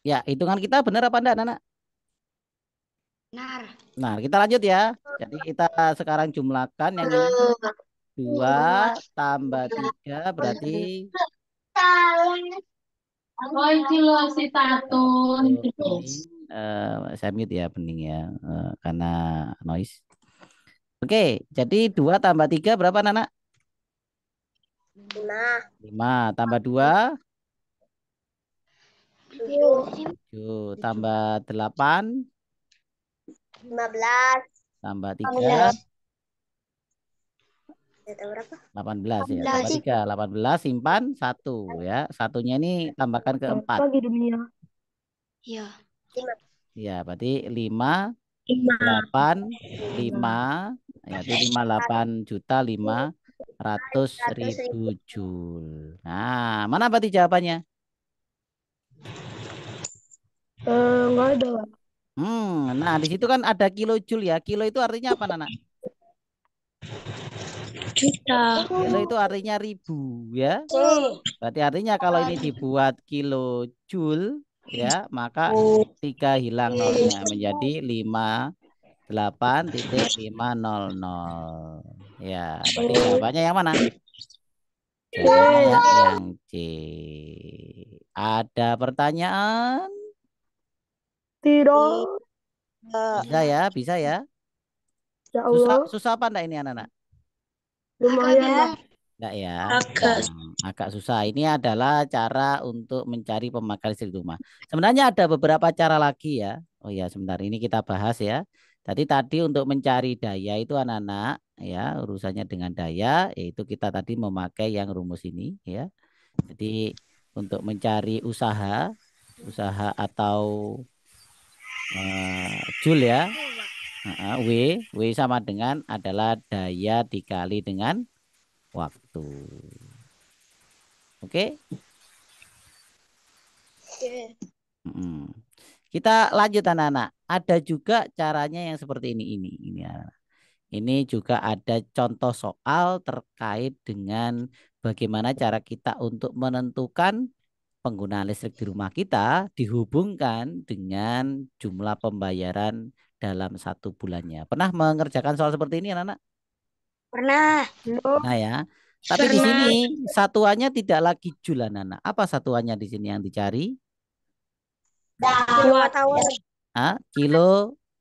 Ya, hitungan kita benar apa enggak, Nana? Benar. Nah, kita lanjut ya. Jadi kita sekarang jumlahkan yang dua tambah tiga berarti Oh, eh, loh Uh, saya mute ya pening ya uh, karena noise. Oke, jadi dua tambah tiga berapa Nana? Lima. Lima tambah dua? 7 tambah 8 15 tambah 3 18 ya tambah 3 18 simpan 1 ya satunya ini tambahkan ke 4 pagi dunia ya ya berarti 5 8 5 ya 58 juta 5 ratus ribu jul. Nah, mana berarti jawabannya? Enggak eh, ada, Hmm, nah di situ kan ada kilo jul ya. Kilo itu artinya apa, Nana? Juta. Kilo itu artinya ribu ya. Hmm. Berarti artinya kalau ini dibuat kilo jul ya, maka hmm. tiga hilang nolnya menjadi lima delapan titik lima nol nol. Ya, berarti hmm. jawabannya yang mana? Ya, ya. yang C. Ada pertanyaan? Tidak. Bisa ya, bisa ya. Ya Susah, susah apa enggak ini anak-anak? Lumayan. Enggak ya. Agak. Hmm, agak susah. Ini adalah cara untuk mencari pemakai listrik rumah. Sebenarnya ada beberapa cara lagi ya. Oh ya, sebentar ini kita bahas ya. Tadi tadi untuk mencari daya itu anak-anak ya urusannya dengan daya yaitu kita tadi memakai yang rumus ini ya. Jadi untuk mencari usaha, usaha atau uh, jul ya. Uh, w, W sama dengan adalah daya dikali dengan waktu. Oke? Okay? Hmm. Kita lanjut anak-anak. Ada juga caranya yang seperti ini ini ini. Ini juga ada contoh soal terkait dengan bagaimana cara kita untuk menentukan penggunaan listrik di rumah kita dihubungkan dengan jumlah pembayaran dalam satu bulannya. Pernah mengerjakan soal seperti ini, anak-anak? Pernah. Nah ya. Tapi Pernah. di sini satuannya tidak lagi jul, anak-anak. Apa satuannya di sini yang dicari? Kilowatt hour. Ah,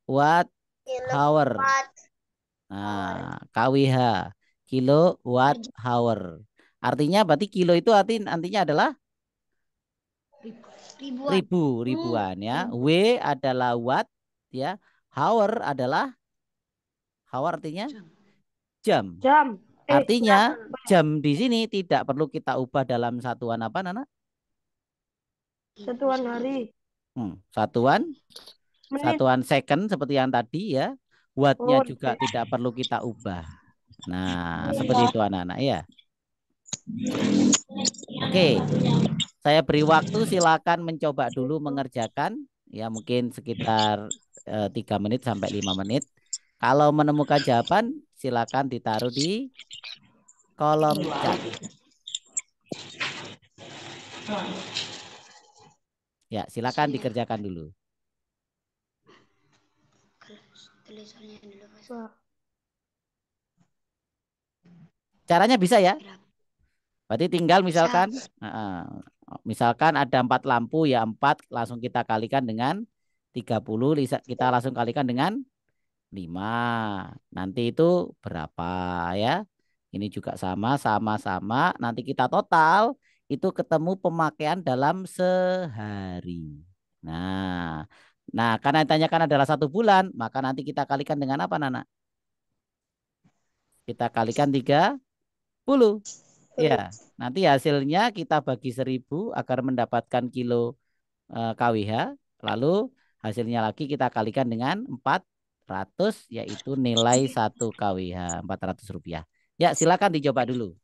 watt hour. Nah, KWH, watt hour. Artinya berarti kilo itu arti nantinya adalah ribuan. ribu hmm, ribuan ya. Hmm. W adalah watt ya. Hour adalah hour artinya jam. Jam. Eh, artinya jam. di sini tidak perlu kita ubah dalam satuan apa Nana? Satuan hari. Hmm, satuan satuan second seperti yang tadi ya. Wattnya oh, juga tidak perlu kita ubah. Nah, seperti itu anak-anak ya. Oke, saya beri waktu silakan mencoba dulu mengerjakan ya mungkin sekitar eh, tiga menit sampai lima menit. Kalau menemukan jawaban silakan ditaruh di kolom chat. Ya, silakan dikerjakan dulu. Caranya bisa ya? Berarti tinggal misalkan uh, misalkan ada empat lampu ya empat langsung kita kalikan dengan 30 kita iya. langsung kalikan dengan 5. Nanti itu berapa ya? Ini juga sama sama-sama nanti kita total itu ketemu pemakaian dalam sehari. Nah, nah karena ditanyakan adalah satu bulan, maka nanti kita kalikan dengan apa, Nana? Kita kalikan 30. Ya, nanti hasilnya kita bagi seribu agar mendapatkan kilo KWH. Eh, lalu hasilnya lagi kita kalikan dengan 400 yaitu nilai 1 KWH 400 rupiah. Ya, silakan dicoba dulu.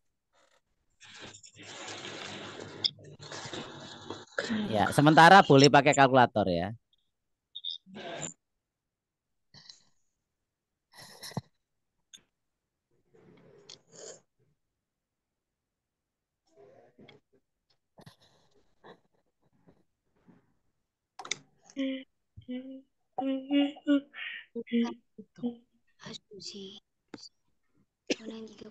Ya, sementara boleh pakai kalkulator ya. 하시지 고난이가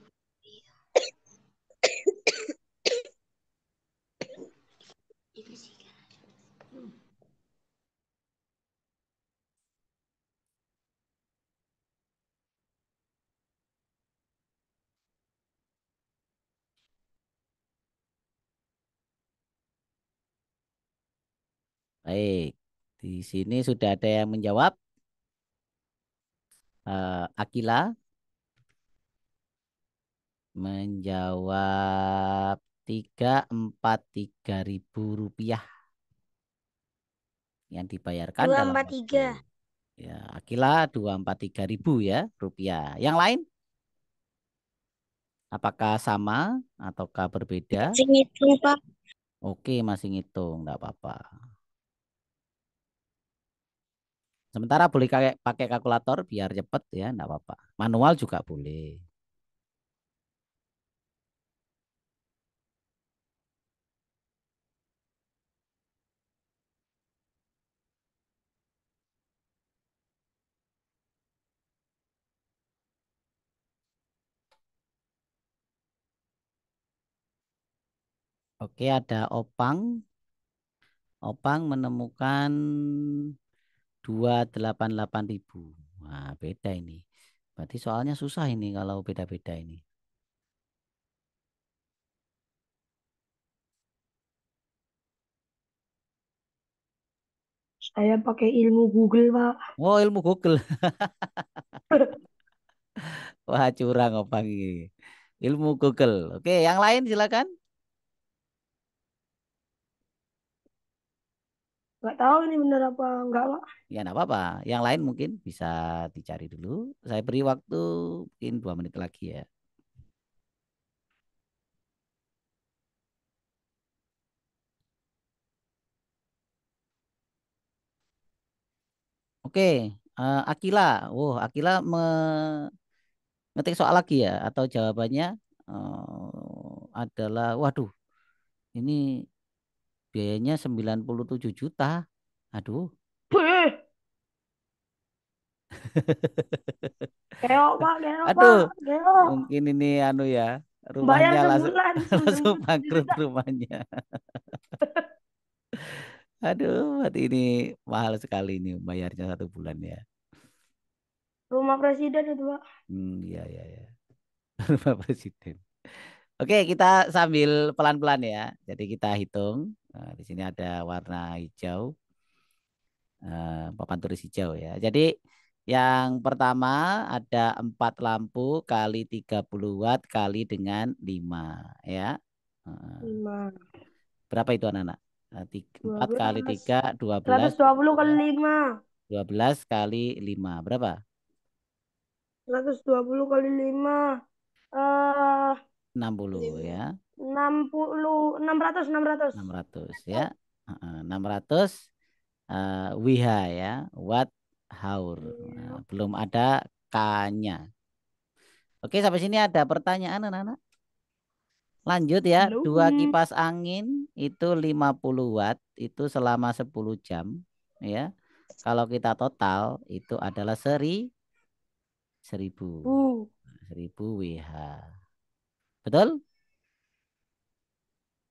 Baik, di sini sudah ada yang menjawab. Uh, Akila menjawab tiga empat tiga ribu rupiah yang dibayarkan dua empat tiga ya Akila dua empat tiga ribu ya rupiah yang lain apakah sama ataukah berbeda masih ngitung pak oke masih ngitung tidak apa-apa Sementara boleh pakai, kalkulator biar cepat ya, enggak apa-apa. Manual juga boleh. Oke, ada Opang. Opang menemukan ribu, Nah, beda ini. Berarti soalnya susah ini kalau beda-beda ini. Saya pakai ilmu Google, Pak. Oh, ilmu Google. Wah, curang opang ini. Ilmu Google. Oke, yang lain silakan. Nggak tahu ini benar apa enggak, Pak. Ya, enggak apa-apa. Yang lain mungkin bisa dicari dulu. Saya beri waktu mungkin dua menit lagi ya. Oke, uh, Akila. Oh, Akila me soal lagi ya atau jawabannya uh, adalah waduh. Ini biayanya 97 juta. Aduh. Geok, Pak, geok, Aduh. Pak, keok. Mungkin ini anu ya, rumahnya langsung, langsung bangkrut rumahnya. Aduh, hati ini mahal sekali ini bayarnya satu bulan ya. Rumah presiden itu, Pak. Hmm, iya, iya, iya. Rumah presiden. Oke, kita sambil pelan-pelan ya. Jadi kita hitung. Nah, di sini ada warna hijau, eh, papan tulis hijau ya. Jadi yang pertama ada empat lampu kali 30 watt kali dengan 5 ya. lima Berapa itu anak-anak? 4 eh, kali tiga dua belas dua 120 kali lima dua belas kali lima Berapa? 120 kali 5. kali uh, eh, enam puluh ya. enam enam puluh ratus enam ratus enam ratus ya. 600 uh, eh, wiha ya, wat haur. Nah, iya. belum ada k-nya. Oke, sampai sini ada pertanyaan anak-anak? Lanjut ya, Halo. dua kipas angin itu lima puluh watt itu selama sepuluh jam ya. Kalau kita total itu adalah seri seribu. Uh. Seribu WH. Betul?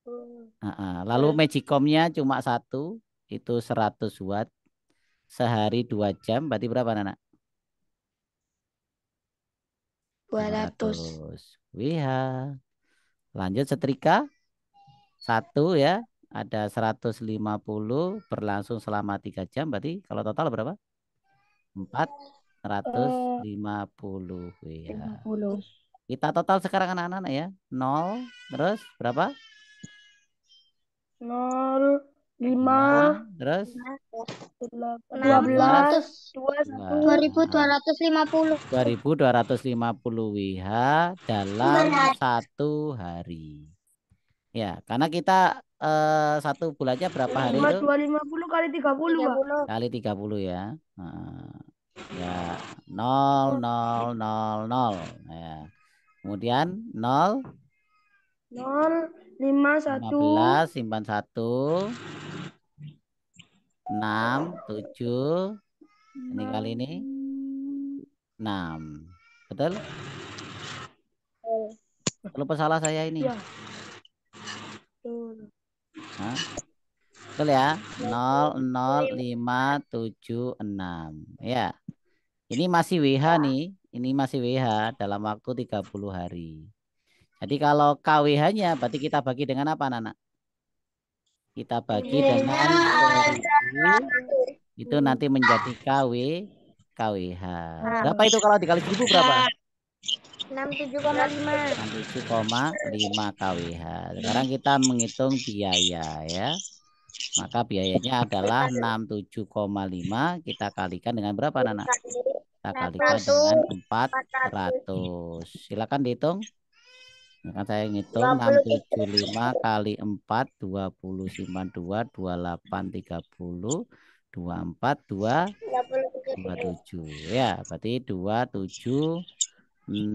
Uh, uh, lalu magicomnya cuma satu, itu 100 watt. Sehari dua jam, berarti berapa anak? 200. 200. WH. Lanjut setrika. Satu ya, ada 150 berlangsung selama tiga jam, berarti kalau total berapa? 450 WH. 50. Kita total sekarang anak-anak ya. 0 terus berapa? 0 lima terus dua 2250. dua ribu dua ratus lima puluh dua ribu dua ratus lima puluh wh dalam satu hari ya karena kita eh, satu bulannya berapa hari itu dua lima puluh kali tiga puluh kali tiga puluh ya nah, ya nol nol nol nol ya Kemudian 0 0 5 1 15 simpan 1 6 7 ini kali ini 6. Betul? Lupa salah saya ini. Ya. Betul Hah? Betul ya? 0 0 5 7 6. Ya. Ini masih WH nih. Ini masih WH dalam waktu 30 hari. Jadi kalau KWH-nya berarti kita bagi dengan apa, Nana? Kita bagi iya. dengan itu nanti menjadi KW KWH. Ah. Berapa itu kalau dikali seribu berapa? 67,5 67,5 KWH. Sekarang kita menghitung biaya ya. Maka biayanya adalah 67,5 kita kalikan dengan berapa Nana? kita kalikan dengan 400. Silakan dihitung. Silakan saya ngitung 675 kali 4 20 92 28 30 24 2 27. Ya, berarti 270.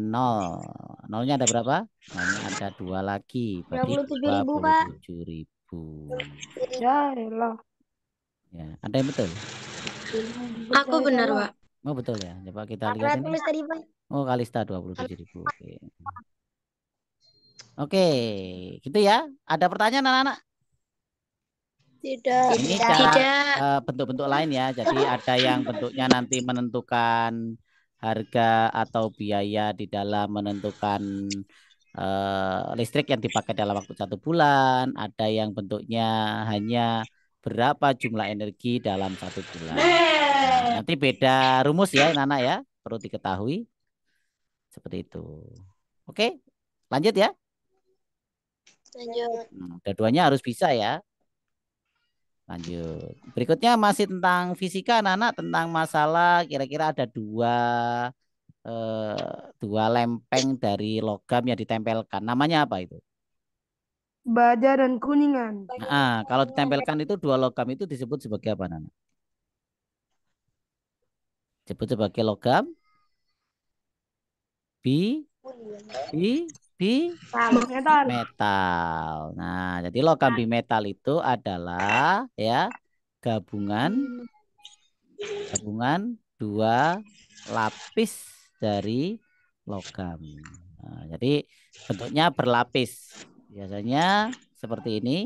Nolnya ada berapa? Nolnya ada dua lagi. Berarti 27 ribu, Pak. Ya, Allah. Ya, ada yang betul? Aku benar, Pak. Oh betul ya. Coba kita lihat ini. Oh Kalista dua puluh tujuh ribu. Oke. Oke, gitu ya. Ada pertanyaan anak-anak? Tidak. Ini eh, bentuk-bentuk uh, lain ya. Jadi ada yang bentuknya nanti menentukan harga atau biaya di dalam menentukan uh, listrik yang dipakai dalam waktu satu bulan. Ada yang bentuknya hanya berapa jumlah energi dalam satu bulan. Nah. Nanti beda rumus ya Nana ya, perlu diketahui. Seperti itu. Oke, lanjut ya. Lanjut. Hmm, keduanya harus bisa ya. Lanjut. Berikutnya masih tentang fisika Nana tentang masalah kira-kira ada dua eh, dua lempeng dari logam yang ditempelkan. Namanya apa itu? Baja dan kuningan. Nah, kalau ditempelkan itu dua logam itu disebut sebagai apa, Nana? disebut sebagai logam bi bi bi metal. metal. Nah, jadi logam nah. bimetal itu adalah ya gabungan gabungan dua lapis dari logam. Nah, jadi bentuknya berlapis. Biasanya seperti ini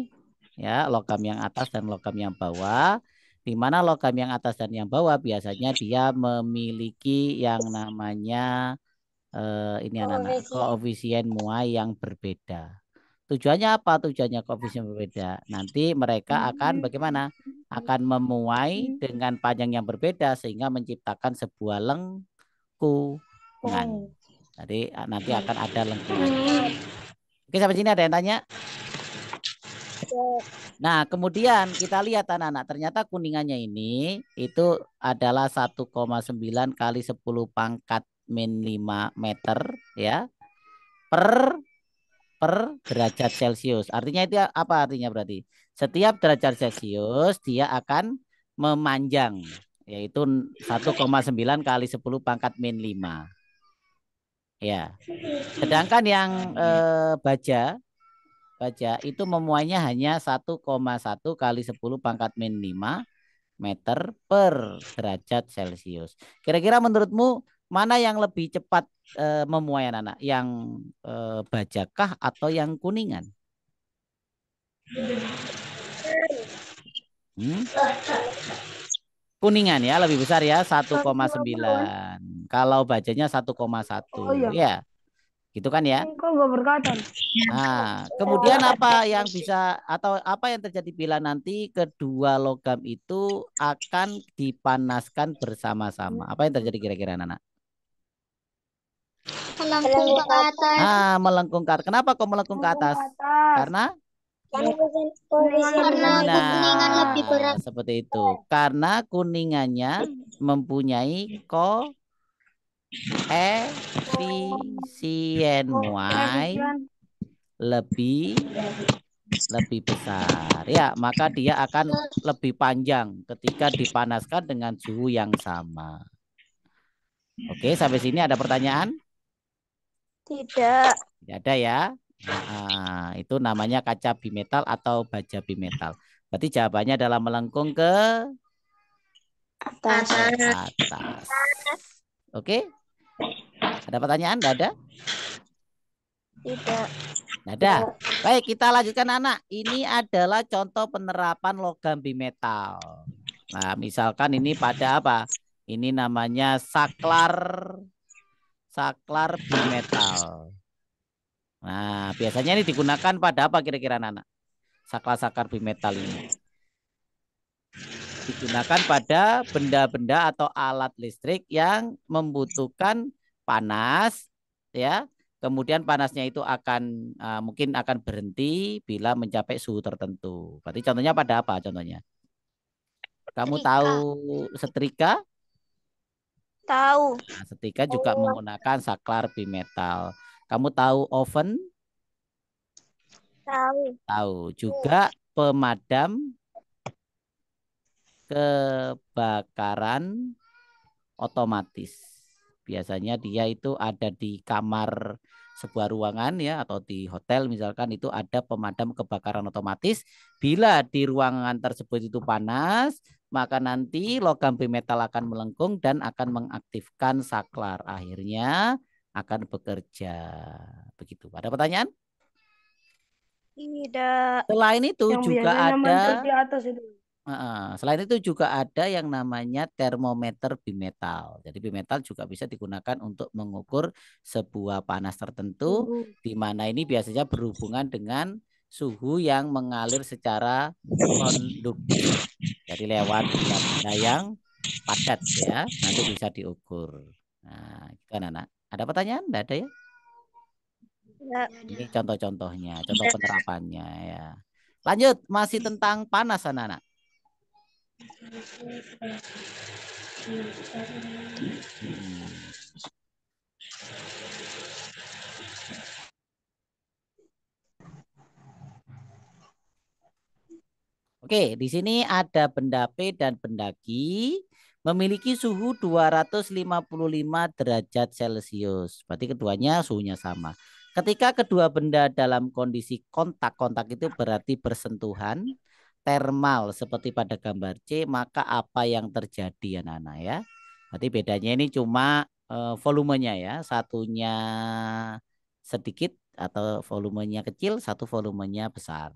ya, logam yang atas dan logam yang bawah di mana logam yang atas dan yang bawah biasanya dia memiliki yang namanya eh, ini anak-anak koefisien muai yang berbeda. Tujuannya apa? Tujuannya koefisien berbeda. Nanti mereka akan bagaimana? Akan memuai dengan panjang yang berbeda sehingga menciptakan sebuah lengkungan. Oh. Jadi ah, nanti akan ada lengkungan. Oke, sampai sini ada yang tanya? Nah, kemudian kita lihat anak-anak, ternyata kuningannya ini itu adalah 1,9 kali 10 pangkat min 5 meter ya per per derajat Celcius. Artinya itu apa artinya berarti? Setiap derajat Celcius dia akan memanjang yaitu 1,9 kali 10 pangkat min 5. Ya. Sedangkan yang eh, baja baca itu memuainya hanya 1,1 kali 10 pangkat min 5 meter per derajat Celcius. Kira-kira menurutmu mana yang lebih cepat e, memuai anak? Yang e, bajakah atau yang kuningan? Hmm? Kuningan ya lebih besar ya 1,9. Kalau bajanya 1,1 oh, iya. ya. Gitu kan ya? Nah, kemudian apa yang bisa atau apa yang terjadi bila nanti kedua logam itu akan dipanaskan bersama-sama? Apa yang terjadi kira-kira, Nana? Melengkung ke atas. Ah, melengkung ke atas. Kenapa kok melengkung ke atas? Karena karena nah, kuningan lebih berat. Seperti itu. Karena kuningannya mempunyai ko efisiennya lebih lebih besar ya maka dia akan lebih panjang ketika dipanaskan dengan suhu yang sama oke sampai sini ada pertanyaan tidak tidak ada ya nah, itu namanya kaca bimetal atau baja bimetal berarti jawabannya adalah melengkung ke atas atas oke ada pertanyaan? Tidak ada? Tidak. Ada. Baik, kita lanjutkan anak. Ini adalah contoh penerapan logam bimetal. Nah, misalkan ini pada apa? Ini namanya saklar saklar bimetal. Nah, biasanya ini digunakan pada apa kira-kira anak? Saklar-saklar bimetal ini digunakan pada benda-benda atau alat listrik yang membutuhkan panas ya kemudian panasnya itu akan uh, mungkin akan berhenti bila mencapai suhu tertentu berarti contohnya pada apa contohnya kamu setrika. tahu setrika tahu nah, setrika juga oh. menggunakan saklar bimetal kamu tahu oven tahu tahu juga oh. pemadam kebakaran otomatis. Biasanya dia itu ada di kamar sebuah ruangan ya atau di hotel misalkan itu ada pemadam kebakaran otomatis. Bila di ruangan tersebut itu panas, maka nanti logam bimetal akan melengkung dan akan mengaktifkan saklar. Akhirnya akan bekerja. Begitu. Ada pertanyaan? Tidak. Selain itu Yang juga ada atas itu. Uh, Selain itu juga ada yang namanya termometer bimetal. Jadi bimetal juga bisa digunakan untuk mengukur sebuah panas tertentu uh. di mana ini biasanya berhubungan dengan suhu yang mengalir secara konduktif. Jadi lewat benda yang padat ya, nanti bisa diukur. Nah, kita anak-anak. Ada pertanyaan? Tidak ada ya? Ini contoh-contohnya, contoh iya. penerapannya ya. Lanjut, masih tentang panas anak-anak. Oke, di sini ada benda P dan benda Q memiliki suhu 255 derajat Celcius. Berarti keduanya suhunya sama. Ketika kedua benda dalam kondisi kontak-kontak itu berarti bersentuhan, termal seperti pada gambar C, maka apa yang terjadi anak-anak ya? Berarti bedanya ini cuma eh, volumenya ya, satunya sedikit atau volumenya kecil, satu volumenya besar.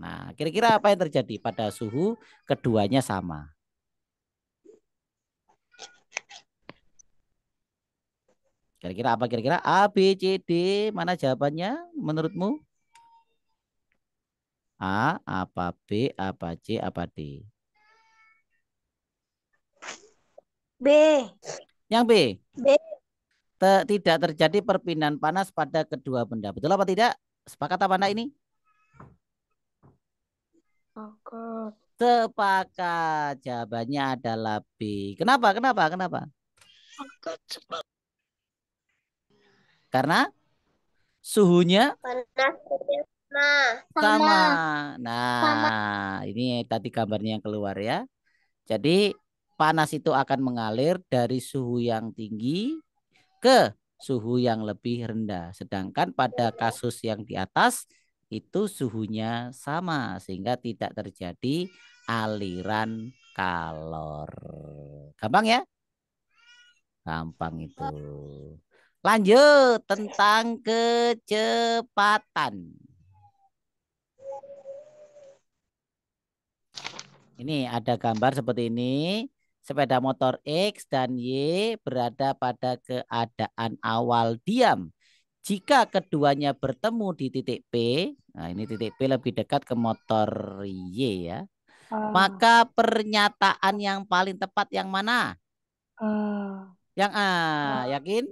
Nah, kira-kira apa yang terjadi pada suhu keduanya sama? Kira-kira apa kira-kira A B C D mana jawabannya menurutmu? A, apa B, apa C, apa D? B. Yang B. B. T tidak terjadi perpindahan panas pada kedua benda. Betul apa tidak? Sepakat apa anak ini? Sepakat. Sepakat. Jawabannya adalah B. Kenapa? Kenapa? Kenapa? Karena suhunya panas. Sama. Sama. Nah, Sama. ini tadi gambarnya yang keluar ya. Jadi panas itu akan mengalir dari suhu yang tinggi ke suhu yang lebih rendah. Sedangkan pada kasus yang di atas itu suhunya sama sehingga tidak terjadi aliran kalor. Gampang ya? Gampang itu. Lanjut tentang kecepatan. Ini ada gambar seperti ini. Sepeda motor X dan Y berada pada keadaan awal diam. Jika keduanya bertemu di titik P, nah ini titik P lebih dekat ke motor Y ya. Uh. Maka pernyataan yang paling tepat yang mana? Uh. Yang A, ah, yakin?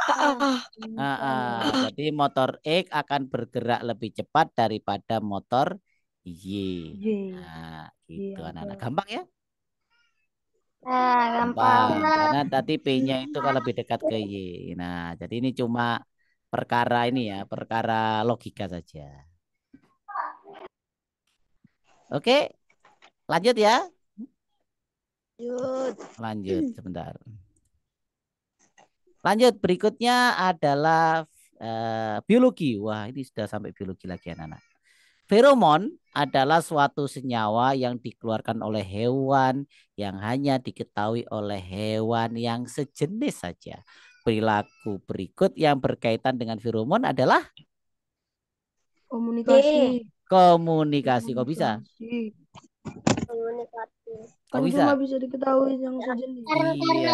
Uh. Uh. Jadi motor X akan bergerak lebih cepat daripada motor Y. Nah, iya, gitu anak-anak. Gampang ya? Nah, gampang. gampang. Karena tadi P-nya iya. itu kalau lebih dekat ke Y. Nah, jadi ini cuma perkara ini ya, perkara logika saja. Oke, lanjut ya. Lanjut. Lanjut sebentar. Lanjut berikutnya adalah uh, biologi. Wah, ini sudah sampai biologi lagi anak-anak. Feromon adalah suatu senyawa yang dikeluarkan oleh hewan yang hanya diketahui oleh hewan yang sejenis saja. Perilaku berikut yang berkaitan dengan feromon adalah komunikasi. Komunikasi, kok bisa? Komunikasi. Kan oh, bisa. cuma bisa diketahui yang iya. sejenis. Karena, iya,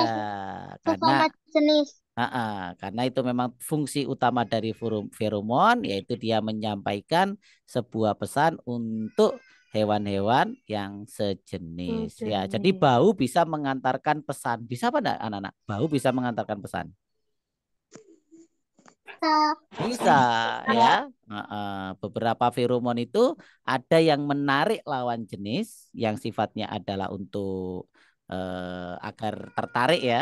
karena jenis. Uh -uh, karena itu memang fungsi utama dari forum feromon yaitu dia menyampaikan sebuah pesan untuk hewan-hewan yang sejenis. sejenis. Ya, jadi bau bisa mengantarkan pesan. Bisa apa enggak anak-anak? Bau bisa mengantarkan pesan. Gitu. Bisa ya. Beberapa feromon itu ada yang menarik lawan jenis yang sifatnya adalah untuk eh, agar tertarik ya,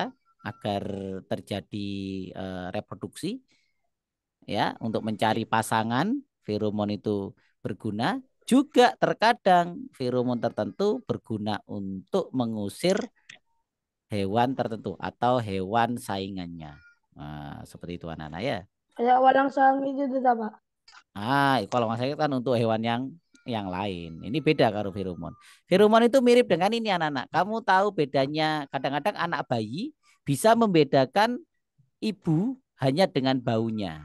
agar terjadi eh, reproduksi ya, untuk mencari pasangan. Feromon itu berguna juga terkadang feromon tertentu berguna untuk mengusir hewan tertentu atau hewan saingannya. Nah, seperti itu anak-anak ya. Ya walang sawit itu tidak pak? Ah, kalau walang kan untuk hewan yang yang lain. Ini beda kalau feromon. Feromon itu mirip dengan ini anak-anak. Kamu tahu bedanya? Kadang-kadang anak bayi bisa membedakan ibu hanya dengan baunya.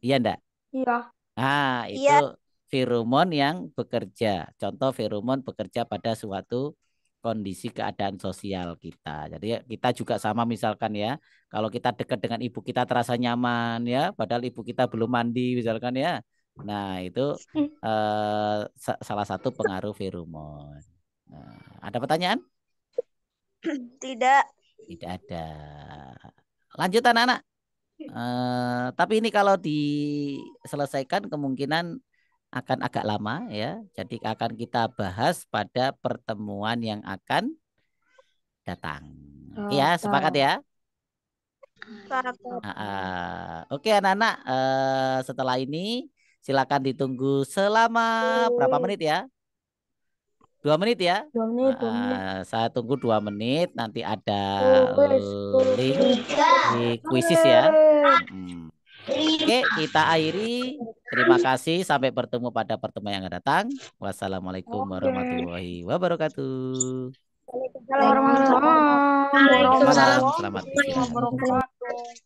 Iya ndak? Iya. Ah, iya. itu iya. feromon yang bekerja. Contoh feromon bekerja pada suatu kondisi keadaan sosial kita. Jadi kita juga sama misalkan ya, kalau kita dekat dengan ibu kita terasa nyaman ya, padahal ibu kita belum mandi misalkan ya. Nah itu hmm. eh, salah satu pengaruh feromon. Nah, ada pertanyaan? Tidak. Tidak ada. Lanjutan anak-anak. Eh, tapi ini kalau diselesaikan kemungkinan akan agak lama ya. Jadi akan kita bahas pada pertemuan yang akan datang. Oh, ya, sepakat ya? Sepakat. uh, Oke, okay, anak-anak, uh, setelah ini silakan ditunggu selama berapa menit ya? dua menit ya dua menit, dua menit. saya tunggu dua menit nanti ada link di kuisis ya hmm. oke okay, kita akhiri Terima kasih. Sampai bertemu pada pertemuan yang akan datang. Wassalamualaikum okay. warahmatullahi wabarakatuh. Waalaikumsalam warahmatullahi wabarakatuh. Selamat siang.